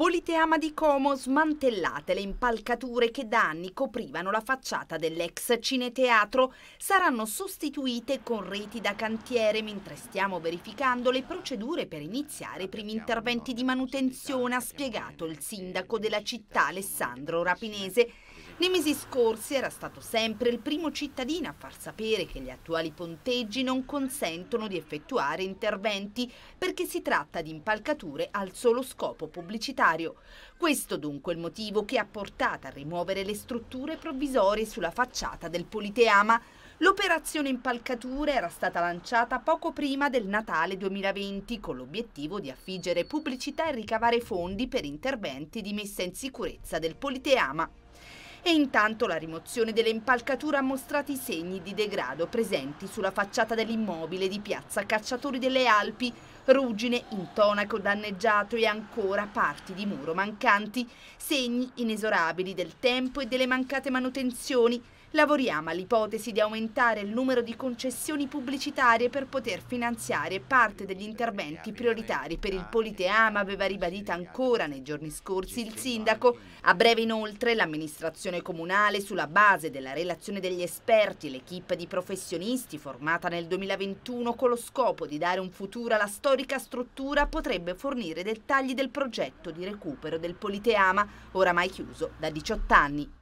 Politeama di Como, smantellate le impalcature che da anni coprivano la facciata dell'ex cineteatro, saranno sostituite con reti da cantiere mentre stiamo verificando le procedure per iniziare i primi interventi di manutenzione, ha spiegato il sindaco della città Alessandro Rapinese nei mesi scorsi era stato sempre il primo cittadino a far sapere che gli attuali ponteggi non consentono di effettuare interventi perché si tratta di impalcature al solo scopo pubblicitario. Questo dunque è il motivo che ha portato a rimuovere le strutture provvisorie sulla facciata del Politeama. L'operazione impalcature era stata lanciata poco prima del Natale 2020 con l'obiettivo di affiggere pubblicità e ricavare fondi per interventi di messa in sicurezza del Politeama e intanto la rimozione delle impalcature ha mostrato i segni di degrado presenti sulla facciata dell'immobile di piazza Cacciatori delle Alpi, ruggine, intonaco danneggiato e ancora parti di muro mancanti, segni inesorabili del tempo e delle mancate manutenzioni, Lavoriamo all'ipotesi di aumentare il numero di concessioni pubblicitarie per poter finanziare parte degli interventi prioritari per il Politeama, aveva ribadito ancora nei giorni scorsi il sindaco. A breve inoltre l'amministrazione comunale, sulla base della relazione degli esperti e l'equipe di professionisti formata nel 2021 con lo scopo di dare un futuro alla storica struttura, potrebbe fornire dettagli del progetto di recupero del Politeama, oramai chiuso da 18 anni.